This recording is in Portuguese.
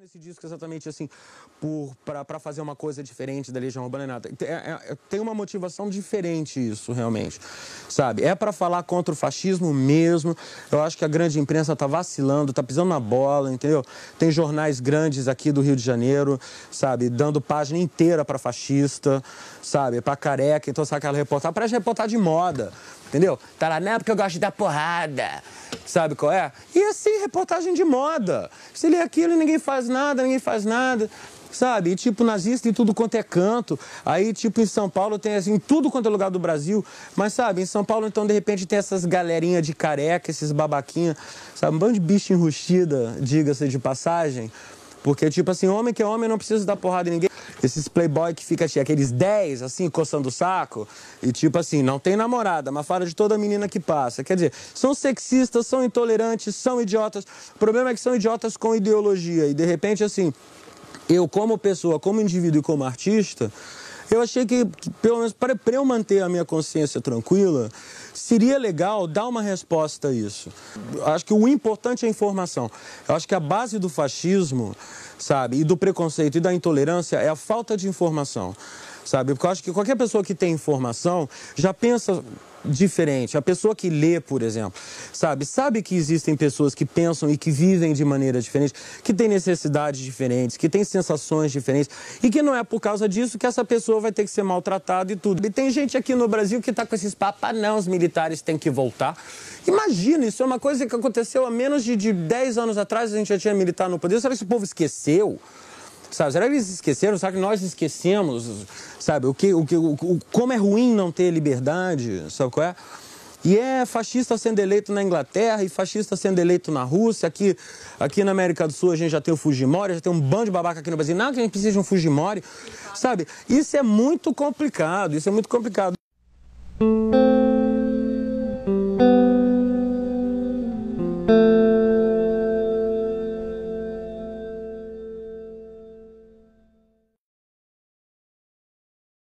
nesse disco exatamente assim por para fazer uma coisa diferente da Legião Urbana nada é, é, é tem uma motivação diferente isso realmente sabe é para falar contra o fascismo mesmo eu acho que a grande imprensa tá vacilando tá pisando na bola entendeu tem jornais grandes aqui do Rio de Janeiro sabe dando página inteira para fascista sabe para careca então sabe aquela reportagem para reportar de moda entendeu tá lá não é porque eu gosto da porrada Sabe qual é? E assim, reportagem de moda. Você lê aquilo e ninguém faz nada, ninguém faz nada sabe? E tipo, nazista em tudo quanto é canto. Aí, tipo, em São Paulo tem assim, em tudo quanto é lugar do Brasil. Mas, sabe, em São Paulo, então, de repente, tem essas galerinha de careca, esses babaquinha, sabe? Um bando de bicho enrustida, diga-se de passagem. Porque, tipo assim, homem que é homem não precisa dar porrada em ninguém. Esses playboy que fica assim, aqueles 10, assim, coçando o saco, e tipo assim, não tem namorada, mas fala de toda menina que passa. Quer dizer, são sexistas, são intolerantes, são idiotas. O problema é que são idiotas com ideologia, e de repente, assim, eu como pessoa, como indivíduo e como artista, eu achei que, pelo menos para eu manter a minha consciência tranquila, seria legal dar uma resposta a isso. Eu acho que o importante é a informação. Eu acho que a base do fascismo, sabe, e do preconceito e da intolerância é a falta de informação sabe? Porque eu acho que qualquer pessoa que tem informação já pensa diferente. A pessoa que lê, por exemplo, sabe, sabe que existem pessoas que pensam e que vivem de maneira diferente, que têm necessidades diferentes, que têm sensações diferentes e que não é por causa disso que essa pessoa vai ter que ser maltratada e tudo. E tem gente aqui no Brasil que está com esses papas, não, os militares têm que voltar. Imagina, isso é uma coisa que aconteceu há menos de, 10 anos atrás, a gente já tinha militar no poder. Será que esse povo esqueceu? Sabe? Será que eles esqueceram? Será que nós esquecemos? Sabe? O que, o que, o, como é ruim não ter liberdade? Sabe qual é? E é fascista sendo eleito na Inglaterra e fascista sendo eleito na Rússia. Aqui, aqui na América do Sul a gente já tem o Fujimori, já tem um bando de babaca aqui no Brasil. não que a gente precisa de um Fujimori, sabe? Isso é muito complicado, isso é muito complicado.